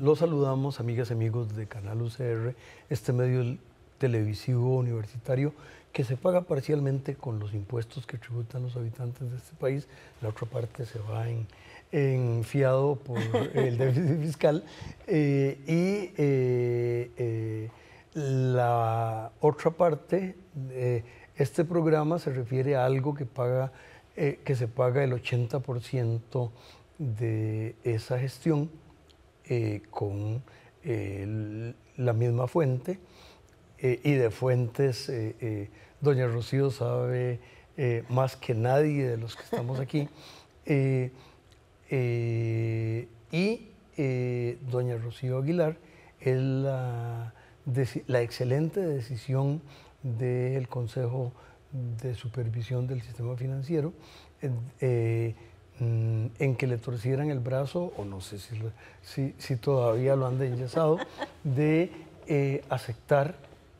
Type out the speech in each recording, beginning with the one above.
Los saludamos, amigas y amigos de Canal UCR, este medio televisivo universitario que se paga parcialmente con los impuestos que tributan los habitantes de este país, la otra parte se va en, fiado por el déficit fiscal eh, y eh, eh, la otra parte, este programa se refiere a algo que, paga, que se paga el 80% de esa gestión con la misma fuente eh, y de fuentes. Eh, eh, doña Rocío sabe más que nadie de los que estamos aquí. y Doña Rocío Aguilar es la, excelente decisión del Consejo de Supervisión del Sistema Financiero mm, en que le torcieran el brazo, o no sé si, si, todavía lo han enyesado, de aceptar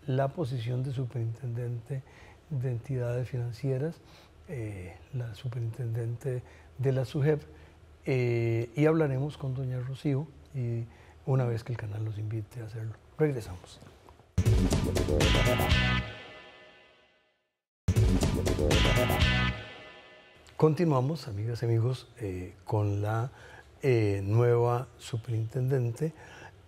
la posición de superintendente de entidades financieras, eh, la superintendente de la SUGEP, eh, y hablaremos con doña Rocío y una vez que el canal los invite a hacerlo. Regresamos. Continuamos, amigas y amigos, eh, con la nueva superintendente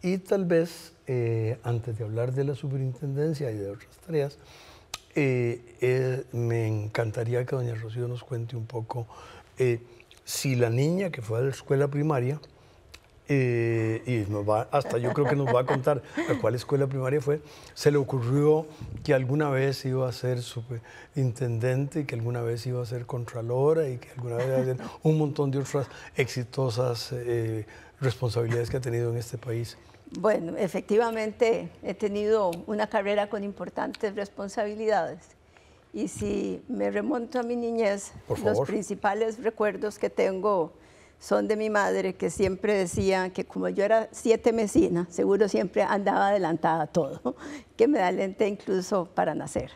y tal vez, eh, antes de hablar de la superintendencia y de otras tareas, eh, eh, me encantaría que doña Rocío nos cuente un poco si la niña que fue a la escuela primaria, y hasta yo creo que nos va a contar a cuál escuela primaria fue, se le ocurrió que alguna vez iba a ser superintendente y que alguna vez iba a ser contralora y que alguna vez iba a ser un montón de otras exitosas responsabilidades que ha tenido en este país. Bueno, efectivamente he tenido una carrera con importantes responsabilidades. Y si me remonto a mi niñez, los principales recuerdos que tengo son de mi madre, que siempre decía que como yo era siete mesina, seguro siempre andaba adelantada a todo, que me lente incluso para nacer.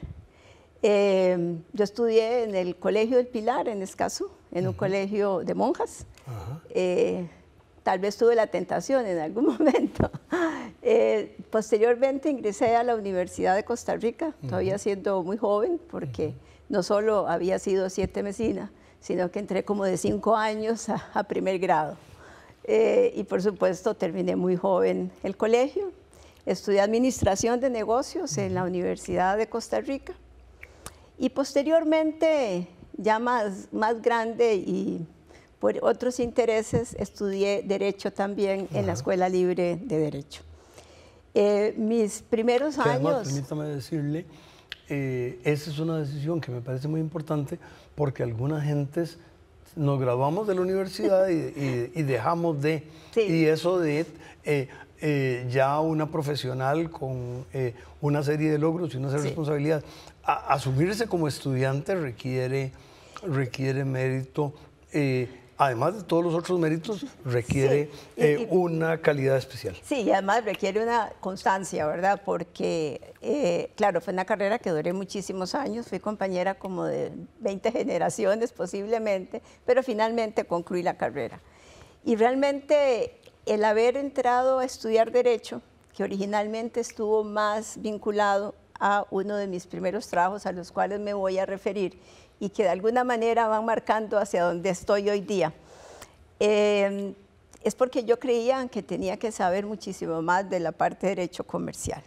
Em, yo estudié en el Colegio del Pilar, en escaso en un colegio de monjas. Uh tal vez tuve la tentación en algún momento. Eh, posteriormente ingresé a la Universidad de Costa Rica, todavía siendo muy joven, porque no solo había sido siete mesina, sino que entré como de cinco años a, primer grado. Eh, y por supuesto terminé muy joven el colegio. Estudié administración de negocios en la Universidad de Costa Rica. Y posteriormente, ya más, más grande y por otros intereses estudié Derecho también en la Escuela Libre de Derecho. Eh, mis primeros años... Permítame decirle, eh, esa es una decisión que me parece muy importante porque algunas gentes nos graduamos de la universidad y, dejamos de... Y eso de... Eh, ya una profesional con una serie de logros y una serie de responsabilidades. asumirse como estudiante requiere, requiere mérito además de todos los otros méritos, requiere eh, una calidad especial. Sí, y además requiere una constancia, ¿verdad? Porque, eh, claro, fue una carrera que duré muchísimos años, fui compañera como de 20 generaciones posiblemente, pero finalmente concluí la carrera. Y realmente el haber entrado a estudiar derecho, que originalmente estuvo más vinculado a uno de mis primeros trabajos a los cuales me voy a referir, y que de alguna manera van marcando hacia donde estoy hoy día. Em, es porque yo creía que tenía que saber muchísimo más de la parte de derecho comercial.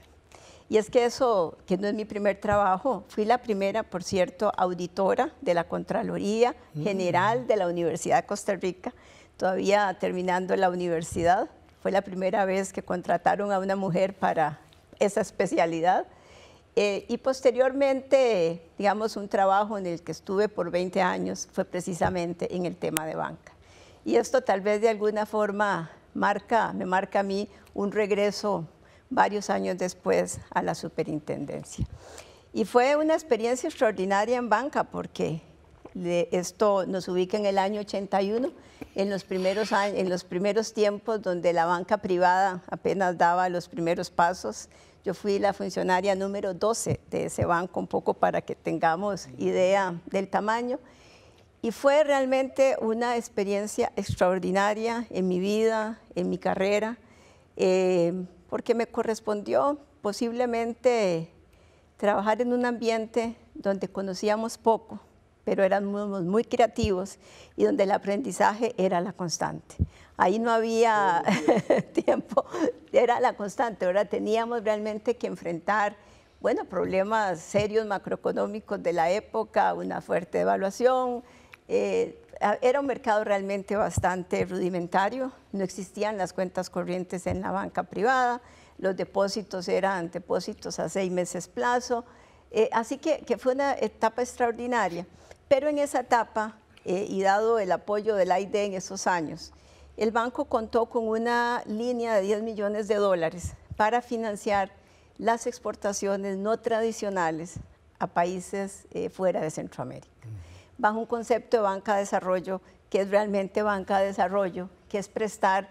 Y es que eso, que no es mi primer trabajo, fui la primera, por cierto, auditora de la Contraloría mm. General de la Universidad de Costa Rica, todavía terminando la universidad. Fue la primera vez que contrataron a una mujer para esa especialidad. Eh, y posteriormente, digamos, un trabajo en el que estuve por 20 años fue precisamente en el tema de banca. Y esto tal vez de alguna forma marca, me marca a mí un regreso varios años después a la superintendencia. Y fue una experiencia extraordinaria en banca porque esto nos ubica en el año 81, en los, primeros años, en los primeros tiempos donde la banca privada apenas daba los primeros pasos, yo fui la funcionaria número 12 de ese banco, un poco para que tengamos idea del tamaño. Y fue realmente una experiencia extraordinaria en mi vida, en mi carrera, eh, porque me correspondió posiblemente trabajar en un ambiente donde conocíamos poco, pero éramos muy creativos y donde el aprendizaje era la constante. Ahí no había tiempo, era la constante. Ahora teníamos realmente que enfrentar, bueno, problemas serios macroeconómicos de la época, una fuerte devaluación. Eh, era un mercado realmente bastante rudimentario, no existían las cuentas corrientes en la banca privada, los depósitos eran depósitos a seis meses plazo. Eh, así que, fue una etapa extraordinaria. Pero en esa etapa, eh, y dado el apoyo del AID en esos años, el banco contó con una línea de 10 millones de dólares para financiar las exportaciones no tradicionales a países eh, fuera de Centroamérica, bajo un concepto de banca de desarrollo que es realmente banca de desarrollo, que es prestar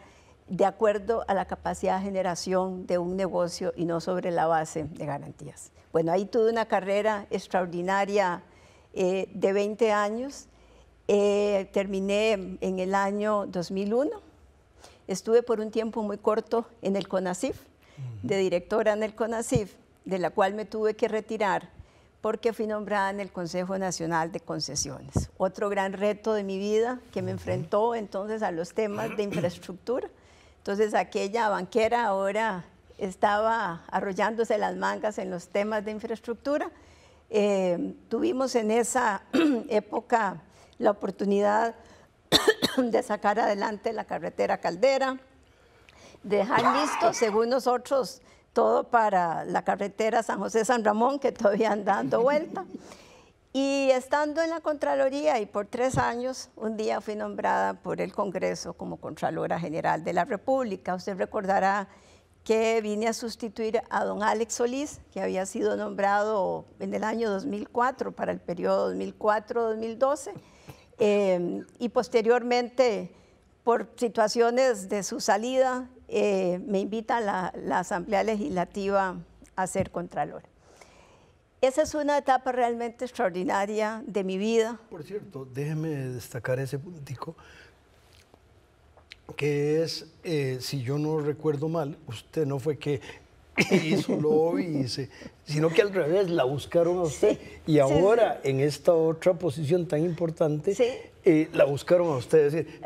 de acuerdo a la capacidad de generación de un negocio y no sobre la base de garantías. Bueno, ahí tuve una carrera extraordinaria eh, de 20 años. Eh, terminé en el año 2001. Estuve por un tiempo muy corto en el CONACIF, de directora en el CONACIF, de la cual me tuve que retirar porque fui nombrada en el Consejo Nacional de Concesiones. Otro gran reto de mi vida que me enfrentó entonces a los temas de infraestructura. Entonces aquella banquera ahora estaba arrollándose las mangas en los temas de infraestructura. Eh, tuvimos en esa época la oportunidad de sacar adelante la carretera Caldera, dejar listo, según nosotros, todo para la carretera San José-San Ramón, que todavía anda dando vuelta. Y estando en la Contraloría y por tres años, un día fui nombrada por el Congreso como Contralora General de la República. Usted recordará que vine a sustituir a don Alex Solís, que había sido nombrado en el año 2004 para el periodo 2004-2012, eh, y posteriormente, por situaciones de su salida, eh, me invita a la, la Asamblea Legislativa a ser Contralora. Esa es una etapa realmente extraordinaria de mi vida. Por cierto, déjeme destacar ese puntico, que es, eh, si yo no recuerdo mal, usted no fue que hizo lobby, se, sino que al revés, la buscaron a usted. y ahora, en esta otra posición tan importante, eh, la buscaron a usted. Es decir,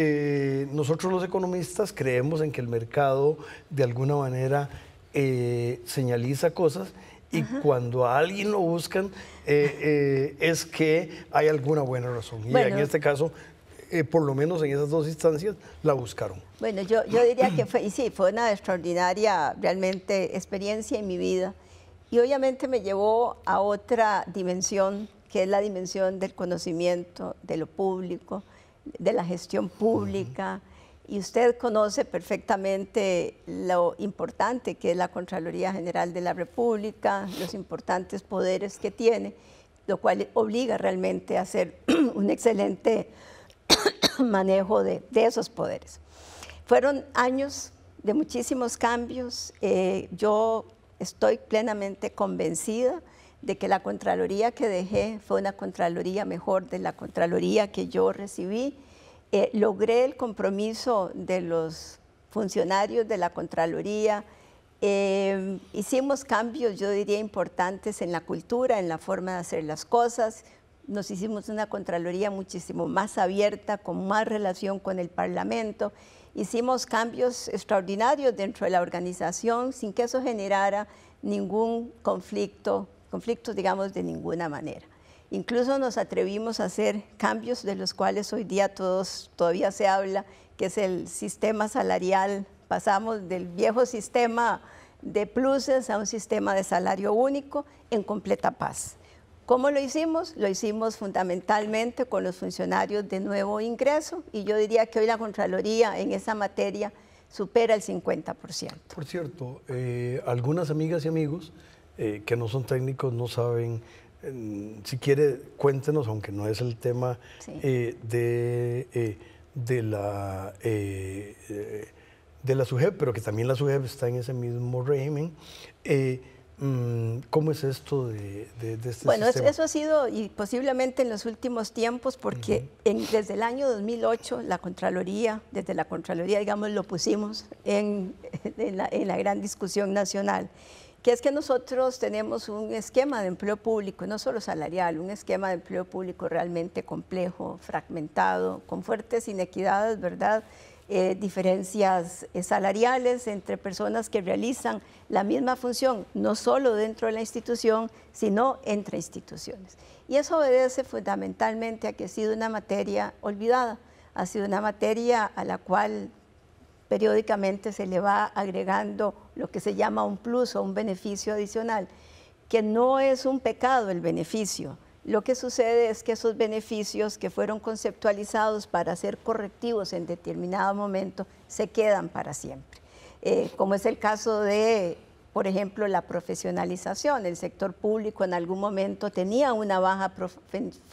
eh, nosotros los economistas creemos en que el mercado, de alguna manera, señaliza cosas y cuando a alguien lo buscan eh, eh, es que hay alguna buena razón. Y en este caso, eh, por lo menos en esas dos instancias, la buscaron. Bueno, yo, diría que fue, sí, fue una extraordinaria realmente experiencia en mi vida y obviamente me llevó a otra dimensión, que es la dimensión del conocimiento, de lo público, de la gestión pública y usted conoce perfectamente lo importante que es la Contraloría General de la República, los importantes poderes que tiene, lo cual obliga realmente a hacer un excelente manejo de, esos poderes. Fueron años de muchísimos cambios. Eh, yo estoy plenamente convencida de que la Contraloría que dejé fue una Contraloría mejor de la Contraloría que yo recibí eh, logré el compromiso de los funcionarios de la Contraloría. Eh, hicimos cambios, yo diría, importantes en la cultura, en la forma de hacer las cosas. Nos hicimos una Contraloría muchísimo más abierta, con más relación con el Parlamento. Hicimos cambios extraordinarios dentro de la organización sin que eso generara ningún conflicto, conflictos, digamos, de ninguna manera. Incluso nos atrevimos a hacer cambios de los cuales hoy día todos todavía se habla, que es el sistema salarial. Pasamos del viejo sistema de pluses a un sistema de salario único en completa paz. ¿Cómo lo hicimos? Lo hicimos fundamentalmente con los funcionarios de nuevo ingreso y yo diría que hoy la Contraloría en esa materia supera el 50%. Por cierto, eh, algunas amigas y amigos eh, que no son técnicos no saben si quiere, cuéntenos, aunque no es el tema eh, eh, de, la eh, eh de la e pero que también la SUGEP está en ese mismo régimen. Mm, ¿Cómo es esto de, este Bueno, eso ha sido, y posiblemente en los últimos tiempos, porque desde el año 2008 la Contraloría, desde la Contraloría, digamos, lo pusimos en, en, la, en la gran discusión nacional que es que nosotros tenemos un esquema de empleo público, no solo salarial, un esquema de empleo público realmente complejo, fragmentado, con fuertes inequidades, ¿verdad? Eh, diferencias eh, salariales entre personas que realizan la misma función, no solo dentro de la institución, sino entre instituciones. Y eso obedece fundamentalmente a que ha sido una materia olvidada, ha sido una materia a la cual periódicamente se le va agregando lo que se llama un plus o un beneficio adicional, que no es un pecado el beneficio. Lo que sucede es que esos beneficios que fueron conceptualizados para ser correctivos en determinado momento se quedan para siempre. Eh, como es el caso de, por ejemplo, la profesionalización. El sector público en algún momento tenía una baja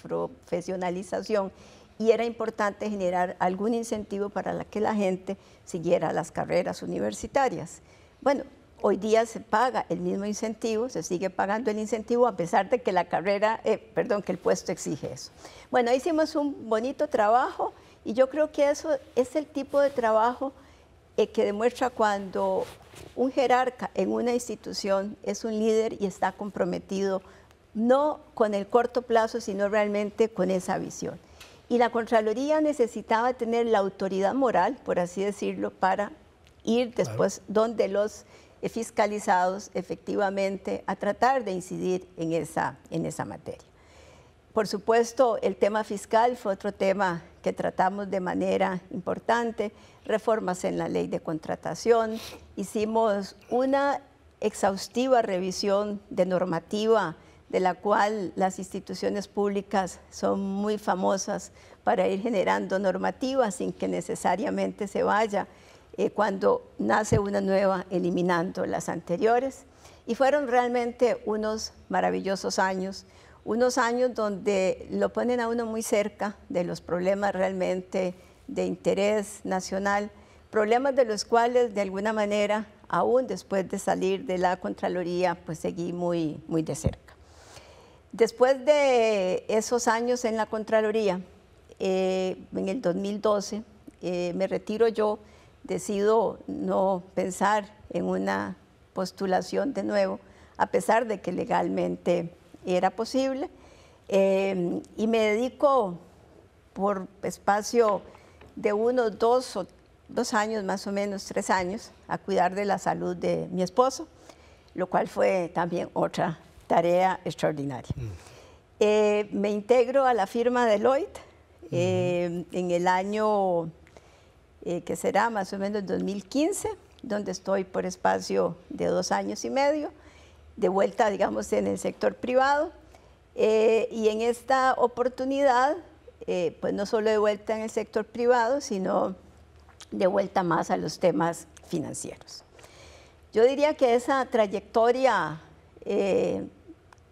profesionalización y era importante generar algún incentivo para que la gente siguiera las carreras universitarias. Bueno, hoy día se paga el mismo incentivo, se sigue pagando el incentivo a pesar de que la carrera, eh, perdón, que el puesto exige eso. Bueno, hicimos un bonito trabajo y yo creo que eso es el tipo de trabajo eh, que demuestra cuando un jerarca en una institución es un líder y está comprometido no con el corto plazo, sino realmente con esa visión. Y la Contraloría necesitaba tener la autoridad moral, por así decirlo, para ir después donde los eh, fiscalizados efectivamente a tratar de incidir en esa, en esa materia. Por supuesto, el tema fiscal fue otro tema que tratamos de manera importante, reformas en la ley de contratación, hicimos una exhaustiva revisión de normativa de la cual las instituciones públicas son muy famosas para ir generando normativas sin que necesariamente se vaya eh, cuando nace una nueva eliminando las anteriores. Y fueron realmente unos maravillosos años, unos años donde lo ponen a uno muy cerca de los problemas realmente de interés nacional, problemas de los cuales de alguna manera, aún después de salir de la Contraloría, pues seguí muy, muy de cerca. Después de esos años en la Contraloría, eh, en el 2012, eh, me retiro yo, decido no pensar en una postulación de nuevo, a pesar de que legalmente era posible, eh, y me dedico por espacio de unos dos o dos años, más o menos tres años, a cuidar de la salud de mi esposo, lo cual fue también otra tarea extraordinaria. Eh, me integro a la firma Deloitte eh, en el año eh, que será más o menos 2015, donde estoy por espacio de dos años y medio, de vuelta, digamos, en el sector privado. Eh, y en esta oportunidad, pues no solo de vuelta en el sector privado, sino de vuelta más a los temas financieros. Yo diría que esa trayectoria eh,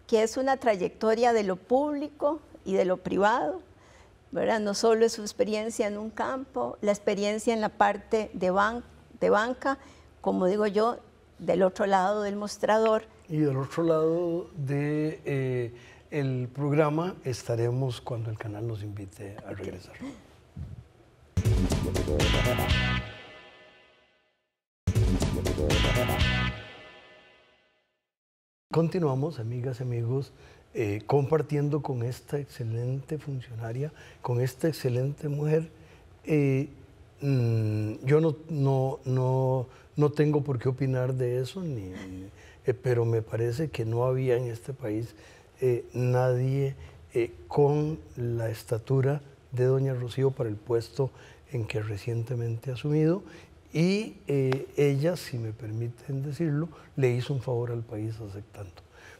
que es una trayectoria de lo público y de lo privado, ¿verdad? No solo es su experiencia en un campo, la experiencia en la parte de, de banca, como digo yo, del otro lado del mostrador. Y del otro lado del de, eh, el programa estaremos cuando el canal nos invite a regresar. Continuamos, amigas y amigos, eh, compartiendo con esta excelente funcionaria, con esta excelente mujer. Eh, mm, yo no, no, no, tengo por qué opinar de eso, ni, eh, pero me parece que no había en este país nadie con la estatura de doña Rocío para el puesto en que recientemente ha asumido y eh, ella, si me permiten decirlo, le hizo un favor al país aceptando.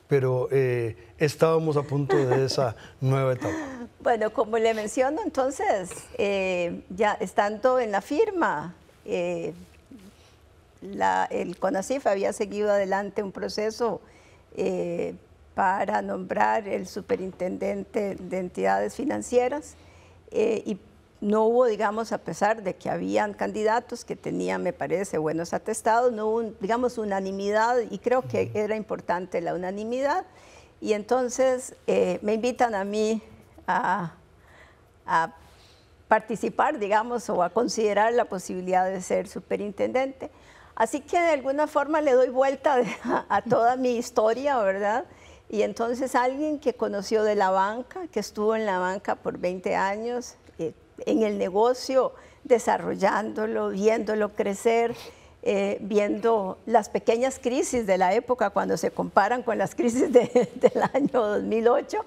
Pero eh, estábamos a punto de esa nueva etapa. Bueno, como le menciono, entonces, eh, ya estando en la firma, el CONACIF había seguido adelante un proceso para nombrar el superintendente de entidades financieras y no hubo, digamos, a pesar de que habían candidatos que tenían, me parece, buenos atestados, no hubo, digamos, unanimidad y creo que era importante la unanimidad. Y entonces eh, me invitan a mí a, participar, digamos, o a considerar la posibilidad de ser superintendente. Así que de alguna forma le doy vuelta a, a toda mi historia, ¿verdad? Y entonces alguien que conoció de la banca, que estuvo en la banca por 20 años, en el negocio, desarrollándolo, viéndolo crecer. Eh, viendo las pequeñas crisis de la época cuando se comparan con las crisis del año 2008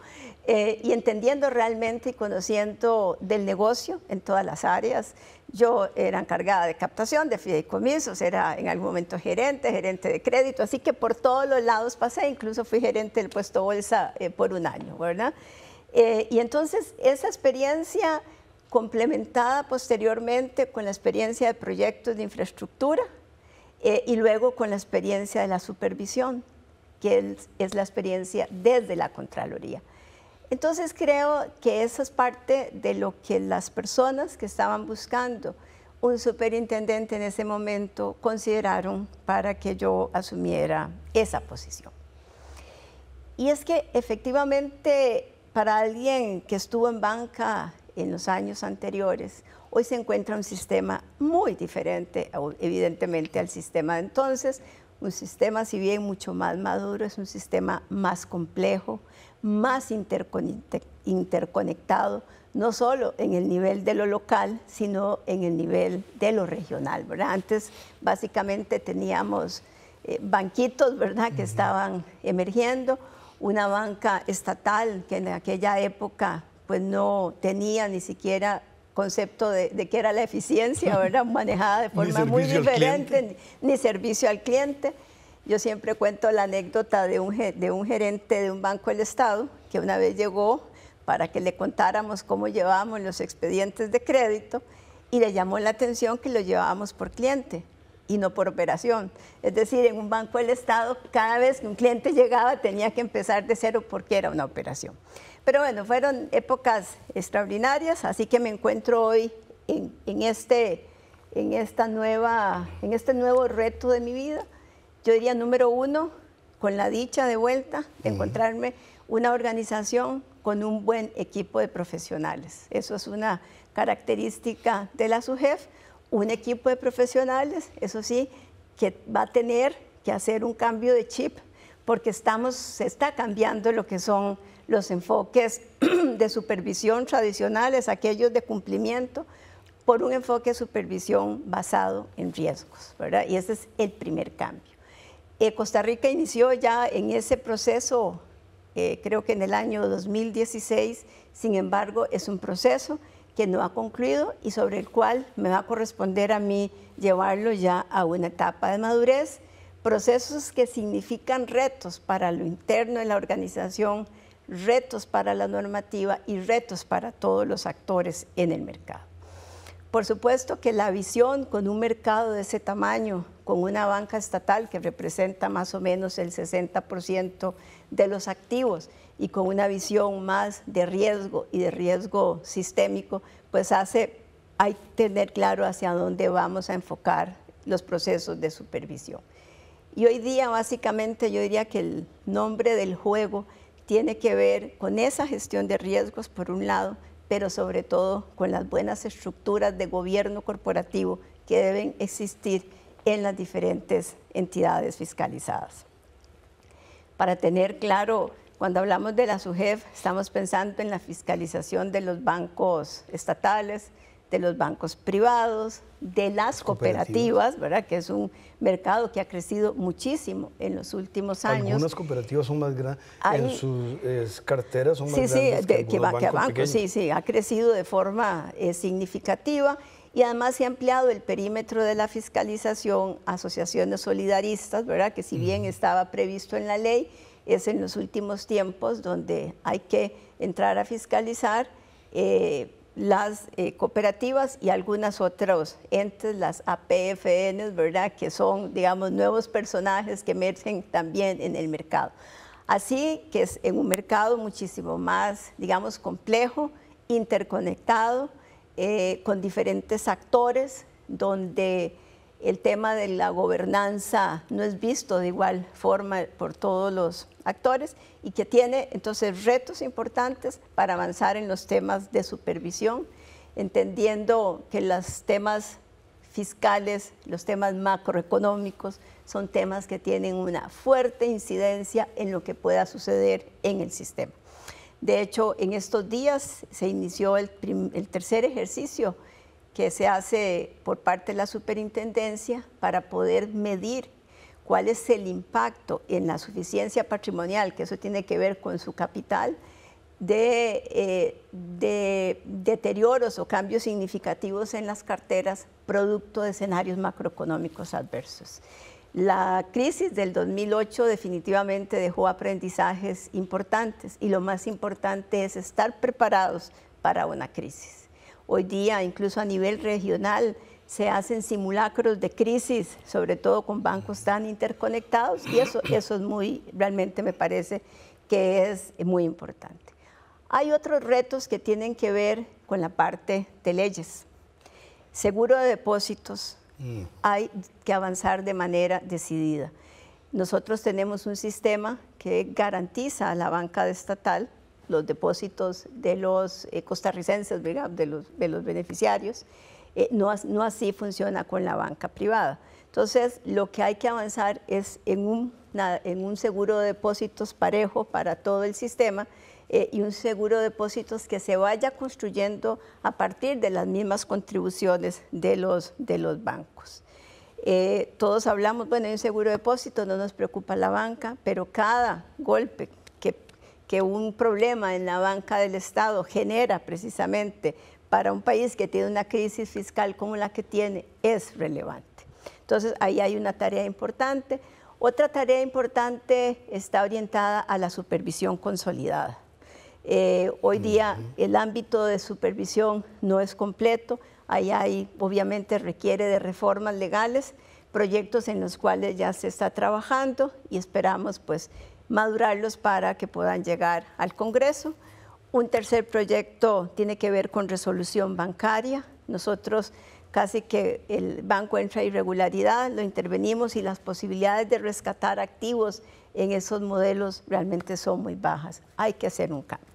eh, y entendiendo realmente y conociendo del negocio en todas las áreas. Yo era encargada de captación de fideicomisos, era en algún momento gerente, gerente de crédito, así que por todos los lados pasé, incluso fui gerente del puesto bolsa eh, por un año, ¿verdad? y entonces esa experiencia complementada posteriormente con la experiencia de proyectos de infraestructura eh, y luego con la experiencia de la supervisión, que es, es la experiencia desde la Contraloría. Entonces creo que esa es parte de lo que las personas que estaban buscando un superintendente en ese momento consideraron para que yo asumiera esa posición. Y es que efectivamente para alguien que estuvo en banca en los años anteriores, hoy se encuentra un sistema muy diferente, evidentemente, al sistema de entonces. Un sistema, si bien mucho más maduro, es un sistema más complejo, más interconectado, no solo en el nivel de lo local, sino en el nivel de lo regional. Antes básicamente teníamos eh, banquitos ¿verdad? que estaban emergiendo, una banca estatal que en aquella época pues no tenía ni siquiera concepto de, de que era la eficiencia, era Manejada de forma muy diferente, ni, servicio al cliente. Yo siempre cuento la anécdota de un, de un gerente de un banco del Estado que una vez llegó para que le contáramos cómo llevábamos los expedientes de crédito y le llamó la atención que lo llevábamos por cliente y no por operación. Es decir, en un banco del Estado, cada vez que un cliente llegaba tenía que empezar de cero porque era una operación. Pero bueno, fueron épocas extraordinarias, así que me encuentro hoy en, este, en, esta nueva, en este nuevo reto de mi vida. Yo diría número uno, con la dicha de vuelta, de encontrarme una organización con un buen equipo de profesionales. Eso es una característica de la SUGEF, un equipo de profesionales, eso sí, que va a tener que hacer un cambio de chip porque estamos, se está cambiando lo que son los enfoques de supervisión tradicionales, aquellos de cumplimiento, por un enfoque de supervisión basado en riesgos, ¿verdad? Y ese es el primer cambio. Eh, Costa Rica inició ya en ese proceso, eh, creo que en el año 2016, sin embargo, es un proceso que no ha concluido y sobre el cual me va a corresponder a mí llevarlo ya a una etapa de madurez, procesos que significan retos para lo interno en la organización, retos para la normativa y retos para todos los actores en el mercado. Por supuesto que la visión con un mercado de ese tamaño, con una banca estatal que representa más o menos el 60% de los activos y con una visión más de riesgo y de riesgo sistémico, pues hace, hay que tener claro hacia dónde vamos a enfocar los procesos de supervisión. Y hoy día básicamente yo diría que el nombre del juego tiene que ver con esa gestión de riesgos, por un lado, pero sobre todo con las buenas estructuras de gobierno corporativo que deben existir en las diferentes entidades fiscalizadas. Para tener claro, cuando hablamos de la SUGEF, estamos pensando en la fiscalización de los bancos estatales, de los bancos privados, de las cooperativas, ¿verdad? Que es un mercado que ha crecido muchísimo en los últimos años. Algunas cooperativas son más grandes, en sus carteras son más sí, grandes. Sí, que, que va bancos, sí, sí, ha crecido de forma eh, significativa y además se ha ampliado el perímetro de la fiscalización a asociaciones solidaristas, ¿verdad? Que si bien estaba previsto en la ley, es en los últimos tiempos donde hay que entrar a fiscalizar. Eh, las eh, cooperativas y algunas otras entes, las APFN, ¿verdad? Que son, digamos, nuevos personajes que emergen también en el mercado. Así que es en un mercado muchísimo más, digamos, complejo, interconectado, eh, con diferentes actores, donde el tema de la gobernanza no es visto de igual forma por todos los actores y que tiene entonces retos importantes para avanzar en los temas de supervisión, entendiendo que los temas fiscales, los temas macroeconómicos son temas que tienen una fuerte incidencia en lo que pueda suceder en el sistema. De hecho, en estos días se inició el, tercer ejercicio que se hace por parte de la superintendencia para poder medir cuál es el impacto en la suficiencia patrimonial, que eso tiene que ver con su capital, de, eh, deterioros o cambios significativos en las carteras producto de escenarios macroeconómicos adversos. La crisis del 2008 definitivamente dejó aprendizajes importantes y lo más importante es estar preparados para una crisis. Hoy día, incluso a nivel regional, se hacen simulacros de crisis, sobre todo con bancos tan interconectados, y eso, eso es muy, realmente me parece que es muy importante. Hay otros retos que tienen que ver con la parte de leyes. Seguro de depósitos, mm. hay que avanzar de manera decidida. Nosotros tenemos un sistema que garantiza a la banca estatal los depósitos de los eh, costarricenses, De, los, de los beneficiarios. Eh, no, así funciona con la banca privada. Entonces, lo que hay que avanzar es en un, en un seguro de depósitos parejo para todo el sistema eh, y un seguro de depósitos que se vaya construyendo a partir de las mismas contribuciones de los, de los bancos. todos hablamos, bueno, hay un seguro de depósitos, no nos preocupa la banca, pero cada golpe que un problema en la banca del Estado genera precisamente para un país que tiene una crisis fiscal como la que tiene es relevante. Entonces, ahí hay una tarea importante. Otra tarea importante está orientada a la supervisión consolidada. Eh, hoy día el ámbito de supervisión no es completo, ahí hay, obviamente requiere de reformas legales, proyectos en los cuales ya se está trabajando y esperamos pues madurarlos para que puedan llegar al Congreso. Un tercer proyecto tiene que ver con resolución bancaria. Nosotros casi que el banco entra en irregularidad, lo intervenimos y las posibilidades de rescatar activos en esos modelos realmente son muy bajas. Hay que hacer un cambio.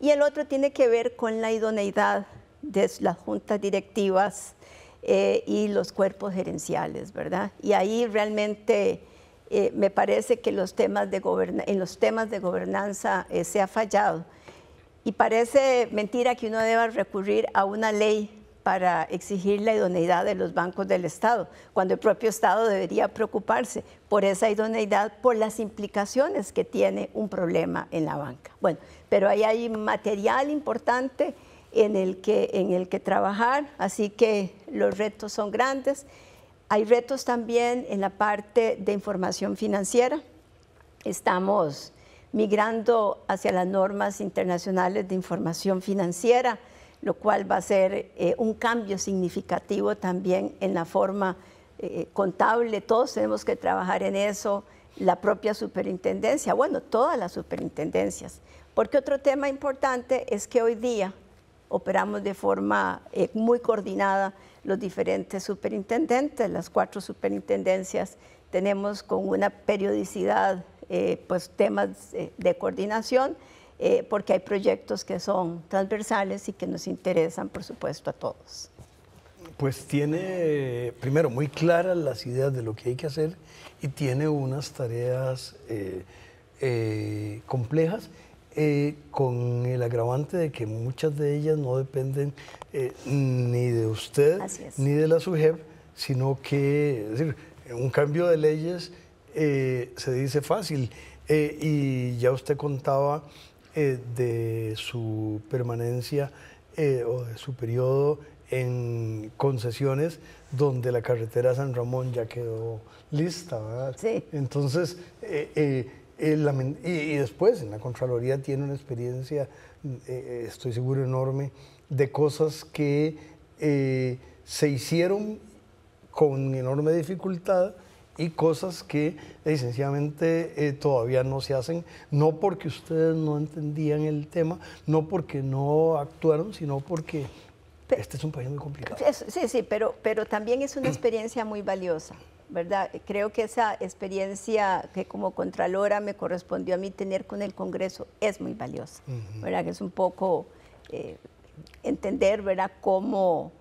Y el otro tiene que ver con la idoneidad de las juntas directivas eh, y los cuerpos gerenciales, ¿verdad? Y ahí realmente eh, me parece que en los temas de gobernanza eh, se ha fallado. Y parece mentira que uno deba recurrir a una ley para exigir la idoneidad de los bancos del Estado, cuando el propio Estado debería preocuparse por esa idoneidad, por las implicaciones que tiene un problema en la banca. Bueno, pero ahí hay material importante en el en el que trabajar, así que los retos son grandes. Hay retos también en la parte de información financiera. Estamos migrando hacia las normas internacionales de información financiera, lo cual va a ser eh, un cambio significativo también en la forma eh, contable. Todos tenemos que trabajar en eso, la propia superintendencia, bueno, todas las superintendencias. Porque otro tema importante es que hoy día operamos de forma eh, muy coordinada los diferentes superintendentes, las cuatro superintendencias, tenemos con una periodicidad eh, pues temas eh, de, coordinación, eh, porque hay proyectos que son transversales y que nos interesan, por supuesto, a todos. Pues tiene, primero, muy claras las ideas de lo que hay que hacer y tiene unas tareas complejas eh, con el agravante de que muchas de ellas no dependen eh, ni de usted ni de la SUGEP, sino que, decir, un cambio de leyes eh, se dice fácil. y ya usted contaba de su permanencia o de su periodo en concesiones donde la carretera San Ramón ya quedó lista. Entonces, eh, y, después en la Contraloría tiene una experiencia, eh, eh, estoy seguro, enorme de cosas que se hicieron con enorme dificultad y cosas que sencillamente todavía no se hacen, no porque ustedes no entendían el tema, no porque no actuaron, sino porque este es un país muy complicado. sí, sí, pero, pero también es una experiencia muy valiosa. ¿verdad? Creo que esa experiencia que como Contralora me correspondió a mí tener con el Congreso es muy valiosa, ¿verdad? Que es un poco eh, entender, ¿verdad?, cómo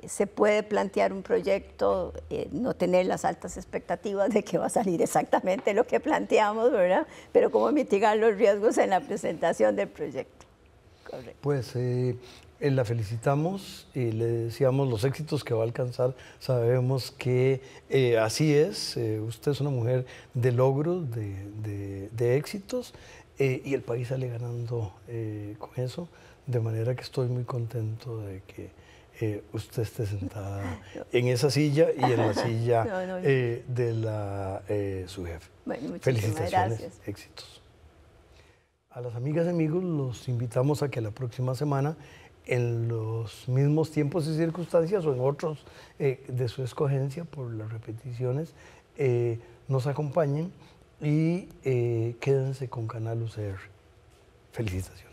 eh, se puede plantear un proyecto, eh, no tener las altas expectativas de que va a salir exactamente lo que planteamos, ¿verdad? Pero cómo mitigar los riesgos en la presentación del proyecto. Pues eh, la felicitamos y le decíamos los éxitos que va a alcanzar. Sabemos que eh, así es, eh, usted es una mujer de logros, de, éxitos, y el país sale ganando con eso, de manera que estoy muy contento de que usted esté sentada en esa silla y en la silla de su jefe. Felicitaciones, éxitos. A las amigas y amigos los invitamos a que la próxima semana en los mismos tiempos y circunstancias o en otros eh, de su escogencia por las repeticiones, eh, nos acompañen y eh, quédense con Canal UCR. Felicitaciones.